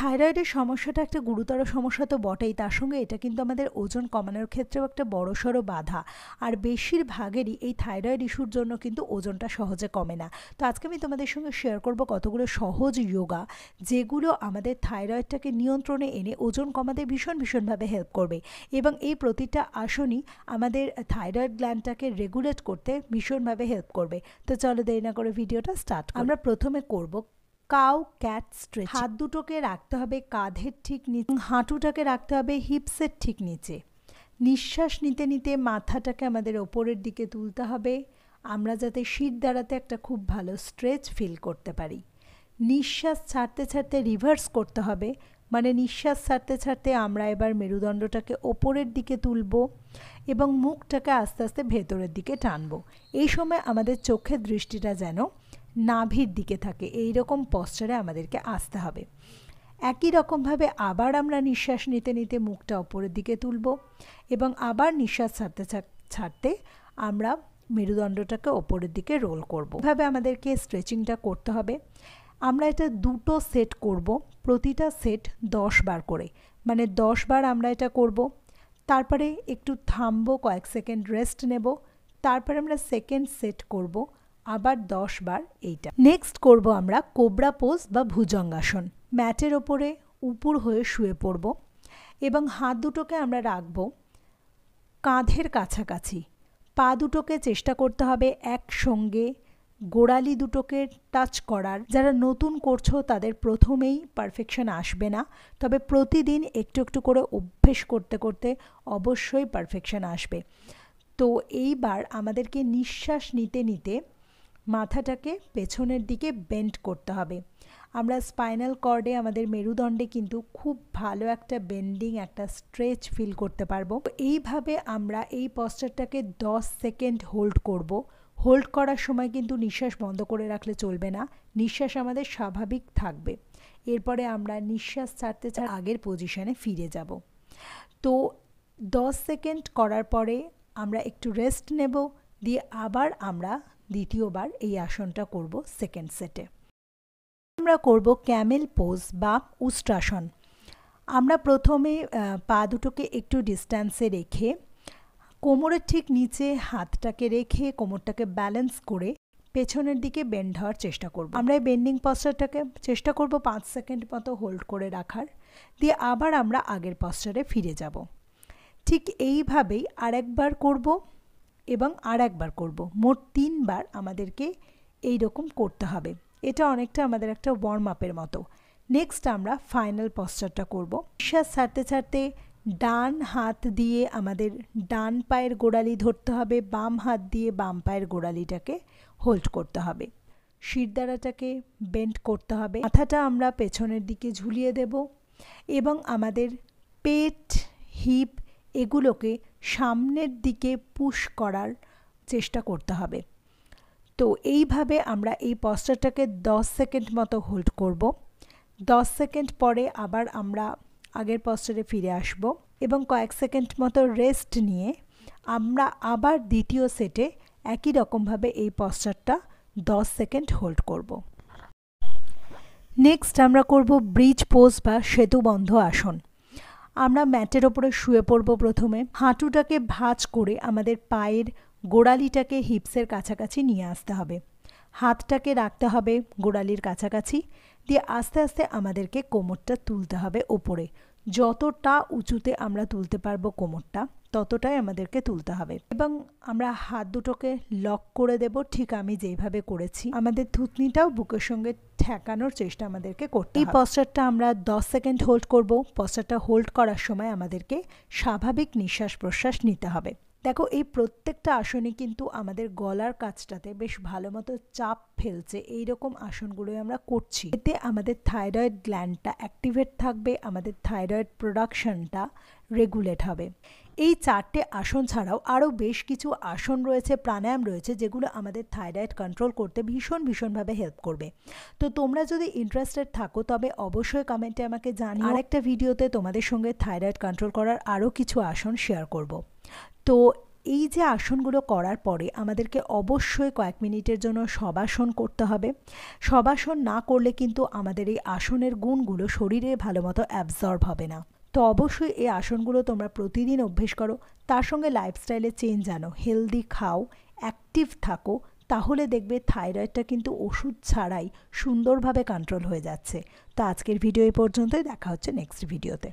থাইরয়েডের সমস্যাটা একটা গুরুতর সমস্যা তো বটেই তার সঙ্গে এটা কিন্তু আমাদের ওজন কমানোর ক্ষেত্রেও একটা বড়সড় বাধা আর বেশিরভাগেরই এই থাইরয়েড ইস্যুর জন্য কিন্তু ওজনটা সহজে কমে না তো আজকে আমি তোমাদের সঙ্গে শেয়ার করব কতগুলো সহজ যোগা যেগুলো আমাদের থাইরয়েডটাকে নিয়ন্ত্রণে এনে ওজন কমাতে ভীষণ ভীষণভাবে হেল্প করবে এবং এই প্রতিটা আসনই আমাদের থাইরয়েড গ্ল্যান্ডটাকে রেগুলেট করতে ভীষণভাবে হেল্প করবে তো চলো দেরি না করে ভিডিওটা স্টার্ট আমরা প্রথমে করব কাউ ক্যাট স্ট্রেচ হাত দুটোকে রাখতে হবে কাঁধের ঠিক নিচে হাঁটুটাকে রাখতে হবে হিপসের ঠিক নিচে নিঃশ্বাস নিতে নিতে মাথাটাকে আমাদের ওপরের দিকে তুলতে হবে আমরা যাতে শীত দাঁড়াতে একটা খুব ভালো স্ট্রেচ ফিল করতে পারি নিঃশ্বাস ছাড়তে ছাড়তে রিভার্স করতে হবে মানে নিঃশ্বাস ছাড়তে ছাড়তে আমরা এবার মেরুদণ্ডটাকে ওপরের দিকে তুলব এবং মুখটাকে আস্তে আস্তে ভেতরের দিকে টানব এই সময় আমাদের চোখের দৃষ্টিটা যেন নাভির দিকে থাকে এই রকম পশ্চারে আমাদেরকে আসতে হবে একই রকমভাবে আবার আমরা নিঃশ্বাস নিতে নিতে মুখটা ওপরের দিকে তুলব এবং আবার নিঃশ্বাস ছাড়তে ছাড়তে আমরা মেরুদণ্ডটাকে ওপরের দিকে রোল করব। এভাবে আমাদেরকে স্ট্রেচিংটা করতে হবে আমরা এটা দুটো সেট করব প্রতিটা সেট দশ বার করে মানে দশ বার আমরা এটা করব তারপরে একটু থামবো কয়েক সেকেন্ড রেস্ট নেব তারপরে আমরা সেকেন্ড সেট করব আবার দশ বার এইটা নেক্সট করব আমরা কোবরা পোজ বা ভুজঙ্গাসন ম্যাটের ওপরে উপর হয়ে শুয়ে পড়ব এবং হাত দুটোকে আমরা রাখব কাঁধের কাছাকাছি পা দুটোকে চেষ্টা করতে হবে একসঙ্গে গোড়ালি দুটোকে টাচ করার যারা নতুন করছো তাদের প্রথমেই পারফেকশন আসবে না তবে প্রতিদিন একটু একটু করে অভ্যেস করতে করতে অবশ্যই পারফেকশন আসবে তো এইবার আমাদেরকে নিঃশ্বাস নিতে নিতে মাথাটাকে পেছনের দিকে বেন্ড করতে হবে আমরা স্পাইনাল কর্ডে আমাদের মেরুদণ্ডে কিন্তু খুব ভালো একটা বেন্ডিং একটা স্ট্রেচ ফিল করতে পারবো এইভাবে আমরা এই পশ্চারটাকে 10 সেকেন্ড হোল্ড করব হোল্ড করার সময় কিন্তু নিঃশ্বাস বন্ধ করে রাখলে চলবে না নিঃশ্বাস আমাদের স্বাভাবিক থাকবে এরপরে আমরা নিঃশ্বাস ছাড়তে ছাড় আগের পজিশানে ফিরে যাব তো 10 সেকেন্ড করার পরে আমরা একটু রেস্ট নেব দিয়ে আবার আমরা দ্বিতীয়বার এই আসনটা করব সেকেন্ড সেটে আমরা করব ক্যামেল পোজ বা উষ্ট্রাসন আমরা প্রথমে পা দুটোকে একটু ডিস্ট্যান্সে রেখে কোমরের ঠিক নিচে হাতটাকে রেখে কোমরটাকে ব্যালেন্স করে পেছনের দিকে বেন্ড হওয়ার চেষ্টা করব আমরা এই বেন্ডিং পশ্চারটাকে চেষ্টা করব পাঁচ সেকেন্ড মতো হোল্ড করে রাখার দিয়ে আবার আমরা আগের পশ্চারে ফিরে যাব ঠিক এইভাবেই আরেকবার করব এবং আর একবার করব। মোট তিনবার আমাদেরকে এই রকম করতে হবে এটা অনেকটা আমাদের একটা ওয়ার্ম আপের মতো নেক্সট আমরা ফাইনাল পশ্চারটা করব। নিঃশ্বাস ছাড়তে ছাড়তে ডান হাত দিয়ে আমাদের ডান পায়ের গোড়ালি ধরতে হবে বাম হাত দিয়ে বাম পায়ের গোড়ালিটাকে হোল্ড করতে হবে শিরদাঁড়াটাকে বেন্ড করতে হবে মাথাটা আমরা পেছনের দিকে ঝুলিয়ে দেব এবং আমাদের পেট হিপ এগুলোকে সামনের দিকে পুশ করার চেষ্টা করতে হবে তো এইভাবে আমরা এই পস্টারটাকে 10 সেকেন্ড মতো হোল্ড করব 10 সেকেন্ড পরে আবার আমরা আগের পস্টারে ফিরে আসব এবং কয়েক সেকেন্ড মতো রেস্ট নিয়ে আমরা আবার দ্বিতীয় সেটে একই রকমভাবে এই পস্টারটা 10 সেকেন্ড হোল্ড করব নেক্সট আমরা করব ব্রিজ পোজ বা সেতু বন্ধ আসন আমরা ম্যাটের ওপরে শুয়ে পড়ব প্রথমে হাঁটুটাকে ভাঁজ করে আমাদের পায়ের গোড়ালিটাকে হিপসের কাছাকাছি নিয়ে আসতে হবে হাতটাকে রাখতে হবে গোড়ালির কাছাকাছি দিয়ে আস্তে আস্তে আমাদেরকে কোমরটা তুলতে হবে ওপরে যতটা উঁচুতে আমরা তুলতে পারবো কোমরটা ততটাই আমাদেরকে তুলতে হবে এবং আমরা হাত দুটোকে লক করে দেব ঠিক আমি যেভাবে করেছি আমাদের থুতনিটাও বুকের সঙ্গে ঠেকানোর চেষ্টা আমাদেরকে করতে এই পশ্চারটা আমরা দশ সেকেন্ড হোল্ড করব পশ্চারটা হোল্ড করার সময় আমাদেরকে স্বাভাবিক নিঃশ্বাস প্রশ্বাস নিতে হবে দেখো এই প্রত্যেকটা আসনে কিন্তু আমাদের গলার কাজটাতে বেশ ভালো মতো চাপ ফেলছে এই রকম আসনগুলোই আমরা করছি এতে আমাদের থাইরয়েড গ্ল্যান্ডটা অ্যাক্টিভেট থাকবে আমাদের থাইরয়েড প্রোডাকশনটা রেগুলেট হবে এই চারটে আসন ছাড়াও আরও বেশ কিছু আসন রয়েছে প্রাণায়াম রয়েছে যেগুলো আমাদের থাইরয়েড কন্ট্রোল করতে ভীষণ ভীষণভাবে হেল্প করবে তো তোমরা যদি ইন্টারেস্টেড থাকো তবে অবশ্যই কমেন্টে আমাকে জানি আরেকটা ভিডিওতে তোমাদের সঙ্গে থাইরয়েড কন্ট্রোল করার আরও কিছু আসন শেয়ার করব তো এই যে আসনগুলো করার পরে আমাদেরকে অবশ্যই কয়েক মিনিটের জন্য সবাসন করতে হবে সবাসন না করলে কিন্তু আমাদের এই আসনের গুণগুলো শরীরে ভালো মতো অ্যাবজর্ব হবে না তো অবশ্যই এই আসনগুলো তোমরা প্রতিদিন অভ্যেস করো তার সঙ্গে লাইফস্টাইলে চেঞ্জ আনো হেলদি খাও অ্যাক্টিভ থাকো তাহলে দেখবে থাইরয়েডটা কিন্তু ওষুধ ছাড়াই সুন্দরভাবে কন্ট্রোল হয়ে যাচ্ছে তো আজকের ভিডিও এই পর্যন্তই দেখা হচ্ছে নেক্সট ভিডিওতে